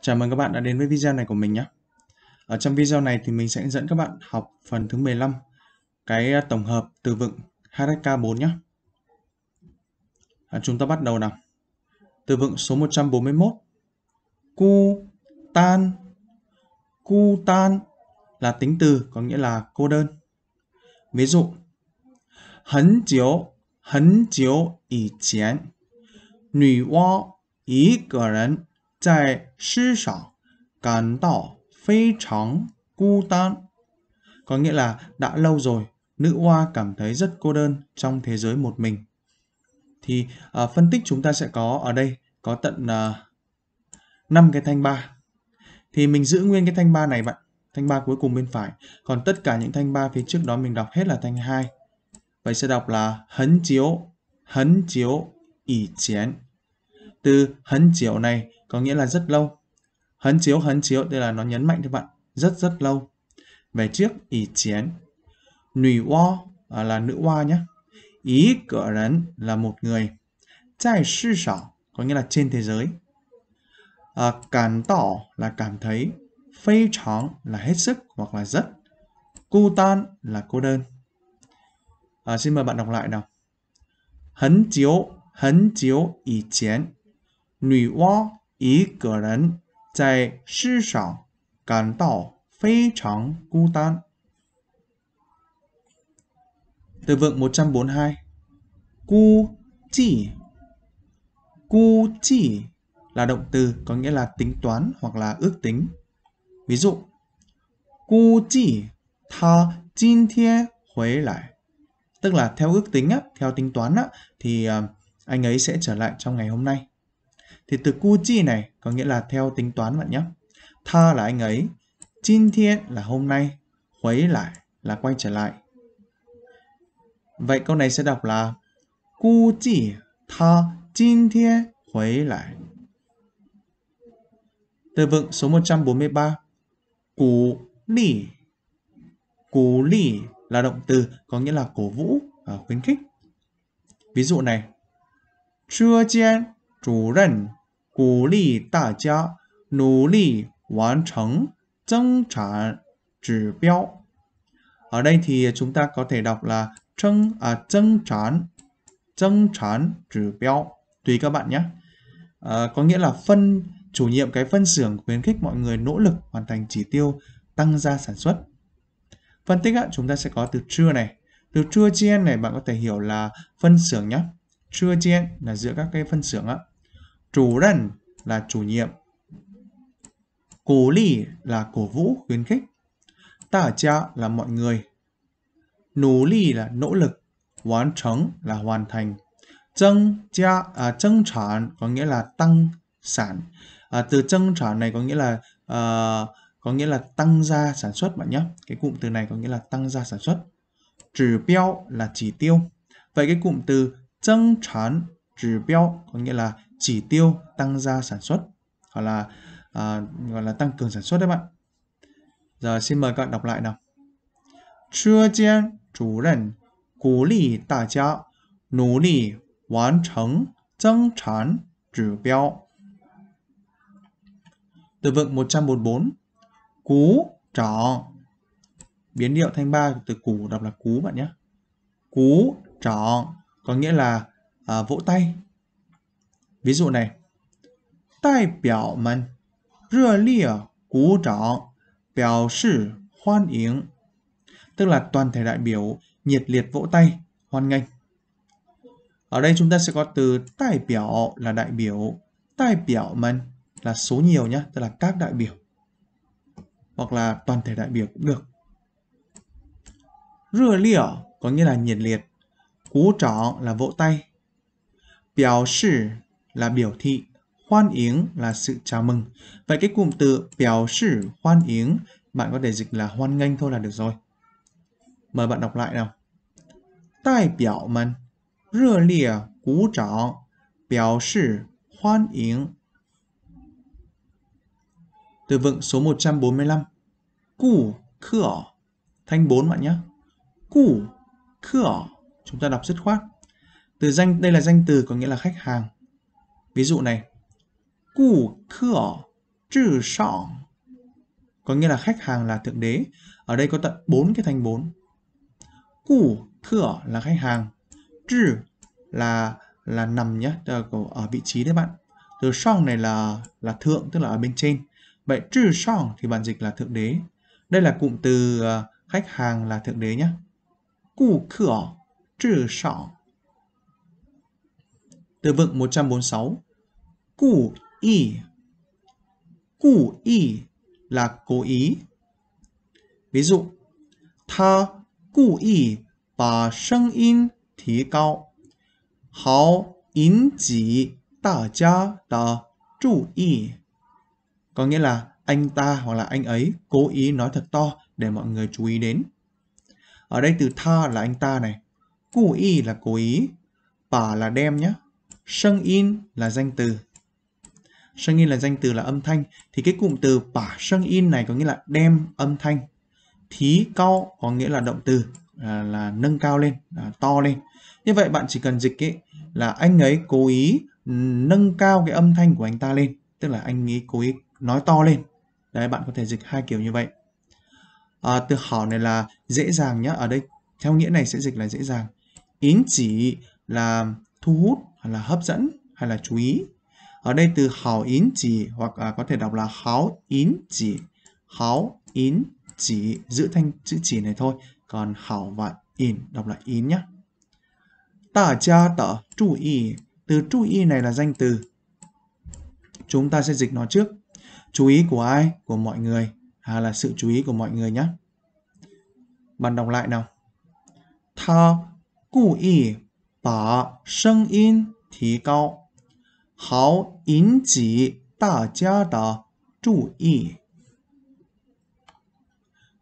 Chào mừng các bạn đã đến với video này của mình nhé. Ở trong video này thì mình sẽ dẫn các bạn học phần thứ 15, cái à, tổng hợp từ vựng HSK4 nhé. À, chúng ta bắt đầu nào. Từ vựng số 141. Cu tan. Cu tan là tính từ có nghĩa là cô đơn. Ví dụ, hấn chiếu, hấn chiếu ý chén, nữ wo ý cờ 在世上 cảm 到 phi trắng cô tan. Có nghĩa là đã lâu rồi, nữ hoa cảm thấy rất cô đơn trong thế giới một mình. Thì à, phân tích chúng ta sẽ có ở đây có tận à, 5 cái thanh ba. Thì mình giữ nguyên cái thanh ba này bạn, thanh ba cuối cùng bên phải. Còn tất cả những thanh ba phía trước đó mình đọc hết là thanh hai. Vậy sẽ đọc là hấn chiếu, hấn chiếu, ỷ chén từ hấn chiếu này có nghĩa là rất lâu. Hấn chiếu hấn chiếu đây là nó nhấn mạnh các bạn, rất rất lâu. Về trước ý chiến. Nữ wo à, là nữ hoa nhé. Ý cỡ rắn là một người. Tại sư sỏ có nghĩa là trên thế giới. À, cảm tỏ là cảm thấy. Phây chóng là hết sức hoặc là rất. Cô tan là cô đơn. À, xin mời bạn đọc lại nào. Hấn chiếu, hấn chiếu ý chiến. 女娲一个人在世上感到非常孤单。Từ vựng 142 Cu chi, Cu chi là động từ có nghĩa là tính toán hoặc là ước tính. Ví dụ Cu chi tha jin thiên huế lại Tức là theo ước tính á, theo tính toán á, thì à, anh ấy sẽ trở lại trong ngày hôm nay thì từ cu chi này có nghĩa là theo tính toán bạn nhé. Tha là anh ấy, chin thiên là hôm nay, khuấy lại là quay trở lại. Vậy câu này sẽ đọc là cu chi tha chin thiên khuấy lại. Từ vựng số 143 Cú lì Cú lì là động từ có nghĩa là cổ vũ, à, khuyến khích. Ví dụ này Chưa chen chủ rần 鼓励大家努力完成增产指标. Ở đây thì chúng ta có thể đọc là à chỉ tiêu. Tùy các bạn nhé. À, có nghĩa là phân chủ nhiệm cái phân xưởng khuyến khích mọi người nỗ lực hoàn thành chỉ tiêu tăng gia sản xuất. Phân tích á, chúng ta sẽ có từ trưa này. Từ trưa chien này bạn có thể hiểu là phân xưởng nhé. Trưa chien là giữa các cái phân xưởng á. Chủ nhân là chủ nhiệm. Cổ ly là cổ vũ, khuyến khích. ta cha là mọi người. Nỗ lì là nỗ lực. Hoàn thành là hoàn thành. 增 cha, à, 增 sản có nghĩa là tăng sản. À, sản này có nghĩa là à, có nghĩa là tăng gia sản xuất bạn nhé. Cái cụm từ này có nghĩa là tăng gia sản xuất. Chỉ tiêu là chỉ tiêu. Vậy cái cụm từ sản có nghĩa là chỉ tiêu tăng gia sản xuất hoặc là à, gọi là tăng cường sản xuất đấy bạn. Giờ xin mời các bạn đọc lại nào. Chơ Jian từ vựng 144, cú trỏ. Biến điệu thanh ba từ củ đọc là cú bạn nhé. Cú trỏ có nghĩa là à, vỗ tay. Ví dụ này, đại biểu mình, rơ lìa, cú trọng, biểu sự hoan yến. Tức là toàn thể đại biểu nhiệt liệt vỗ tay, hoan nghênh. Ở đây chúng ta sẽ có từ đại biểu là đại biểu, đại biểu mình là số nhiều nhé, tức là các đại biểu. Hoặc là toàn thể đại biểu cũng được. Rưa lìa có nghĩa là nhiệt liệt. Cú trọng là vỗ tay. Biểu sư là biểu thị, hoan yến là sự chào mừng. Vậy cái cụm từ biểu sư hoan yến bạn có thể dịch là hoan nghênh thôi là được rồi. Mời bạn đọc lại nào. Đại biểu mình, rơ lìa cú trọng, biểu sư hoan yến. Từ vựng số 145. Cụ khở. Thanh 4 bạn nhé. Cụ khở. Chúng ta đọc dứt khoát. Từ danh đây là danh từ có nghĩa là khách hàng. Ví dụ này, cụ khở trừ sọ có nghĩa là khách hàng là thượng đế. Ở đây có tận 4 cái thành 4. Cụ khở là khách hàng, trừ là là nằm nhé, ở vị trí đấy bạn. Từ song này là là thượng tức là ở bên trên. Vậy trừ song thì bản dịch là thượng đế. Đây là cụm từ ờ, khách hàng là thượng đế nhé. Cụ khở trừ song từ vựng 146. Cụ y Cụ y là cố ý. Ví dụ, ta cụ y bà 声音提高好引起大家的注意. Có nghĩa là anh ta hoặc là anh ấy cố ý nói thật to để mọi người chú ý đến. Ở đây từ tha là anh ta này, cụ y là cố ý, bà là đem nhé, Sâng in là danh từ. Sâng in là danh từ là âm thanh. Thì cái cụm từ bả sâng in này có nghĩa là đem âm thanh. Thí cao có nghĩa là động từ à, là nâng cao lên, à, to lên. Như vậy bạn chỉ cần dịch ấy, là anh ấy cố ý nâng cao cái âm thanh của anh ta lên. Tức là anh ấy cố ý nói to lên. Đấy, bạn có thể dịch hai kiểu như vậy. À, từ hảo này là dễ dàng nhá. Ở đây theo nghĩa này sẽ dịch là dễ dàng. Yến chỉ là thu hút hay là hấp dẫn hay là chú ý ở đây từ hào yến chỉ hoặc à, có thể đọc là háo yến chỉ háo yến chỉ giữ thanh chữ chỉ này thôi còn hảo và in đọc là in nhé ta cha tả chú ý từ chú ý này là danh từ chúng ta sẽ dịch nó trước chú ý của ai của mọi người hay là sự chú ý của mọi người nhé bạn đọc lại nào tha cụ ý 把声音提高，好引起大家的注意。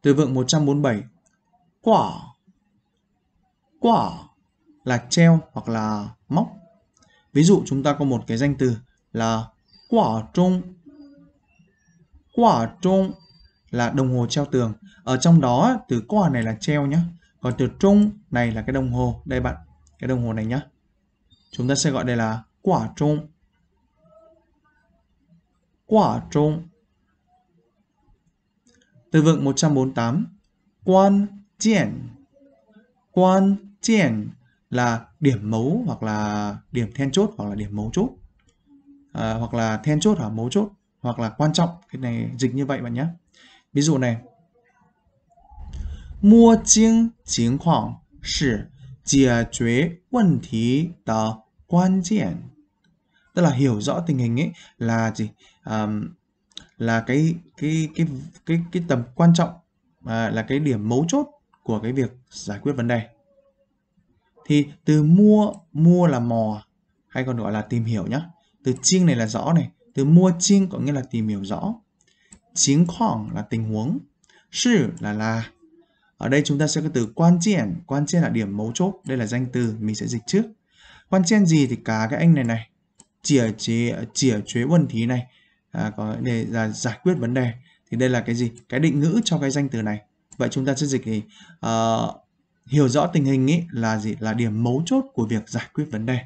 Từ vựng 147 Quả Quả là treo hoặc là móc. Ví dụ chúng ta có một cái danh từ là quả trung. Quả trung là đồng hồ treo tường. Ở trong đó từ quả này là treo nhé. Còn từ trung này là cái đồng hồ. Đây bạn cái đồng hồ này nhé. Chúng ta sẽ gọi đây là quả trung. Quả trung. Từ vựng 148. Quan kiện. Quan kiện là điểm mấu hoặc là điểm then chốt hoặc là điểm mấu chốt. À, hoặc là then chốt hoặc mấu chốt hoặc là quan trọng. Cái này dịch như vậy bạn nhé. Ví dụ này. Mua chứng chứng khoảng 是 quan tức là hiểu rõ tình hình ấy là gì um, là cái cái cái cái cái tầm quan trọng à, là cái điểm mấu chốt của cái việc giải quyết vấn đề thì từ mua mua là mò hay còn gọi là tìm hiểu nhá từ chiên này là rõ này từ mua chiên có nghĩa là tìm hiểu rõ chính khoảng là tình huống sư là là ở đây chúng ta sẽ có từ quan triển quan trọng là điểm mấu chốt, đây là danh từ, mình sẽ dịch trước. Quan trọng gì thì cả cái anh này này, chỉ chế chỉ chế vấn thí này, à, có để là giải quyết vấn đề. Thì đây là cái gì? Cái định ngữ cho cái danh từ này. Vậy chúng ta sẽ dịch thì uh, hiểu rõ tình hình ý là gì? Là điểm mấu chốt của việc giải quyết vấn đề.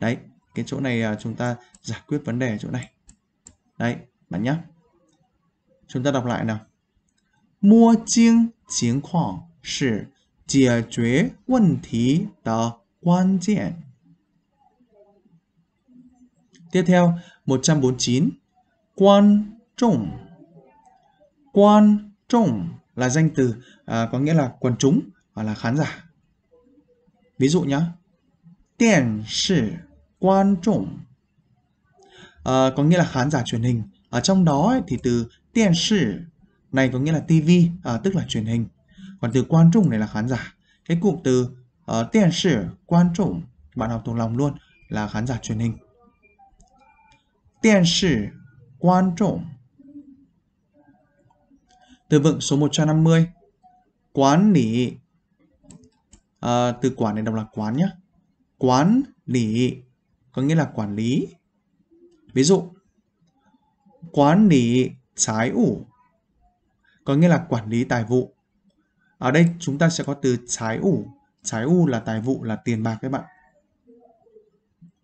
Đấy, cái chỗ này uh, chúng ta giải quyết vấn đề ở chỗ này. Đấy, bạn nhé. Chúng ta đọc lại nào. 摸清情况是解决问题的关键。Tiếp theo 149 quan trọng quan trọng là danh từ có nghĩa là quần chúng hoặc là khán giả. Ví dụ nhé, điện sĩ quan trọng có nghĩa là khán giả truyền hình. Ở trong đó thì từ điện sĩ này có nghĩa là TV, à, tức là truyền hình. Còn từ quan trọng này là khán giả. Cái cụm từ uh, tiền sử quan trọng bạn học thuộc lòng luôn là khán giả truyền hình. Tiền sử quan trọng. Từ vựng số 150. Quán lý. À, từ quản này đọc là quán nhé. Quán lý có nghĩa là quản lý. Ví dụ, quán lý trái ủ có nghĩa là quản lý tài vụ. Ở đây chúng ta sẽ có từ trái ủ, trái u là tài vụ là tiền bạc các bạn.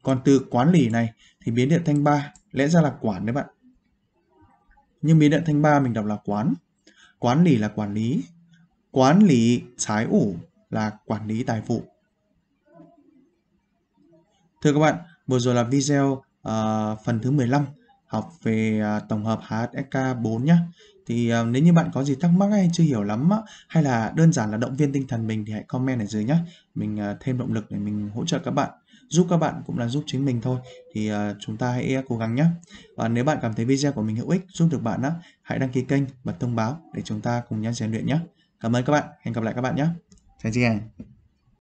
Còn từ quán lỉ này thì biến điện thanh ba lẽ ra là quản đấy bạn. Nhưng biến điện thanh ba mình đọc là quán. Quán lỉ là quản lý. Quán lý trái ủ là quản lý tài vụ. Thưa các bạn, vừa rồi là video uh, phần thứ 15 học về uh, tổng hợp HSK 4 nhé thì uh, nếu như bạn có gì thắc mắc hay chưa hiểu lắm á, hay là đơn giản là động viên tinh thần mình thì hãy comment ở dưới nhé mình uh, thêm động lực để mình hỗ trợ các bạn giúp các bạn cũng là giúp chính mình thôi thì uh, chúng ta hãy cố gắng nhé và nếu bạn cảm thấy video của mình hữu ích giúp được bạn á, hãy đăng ký kênh bật thông báo để chúng ta cùng nhau rèn luyện nhé cảm ơn các bạn hẹn gặp lại các bạn nhé chào chị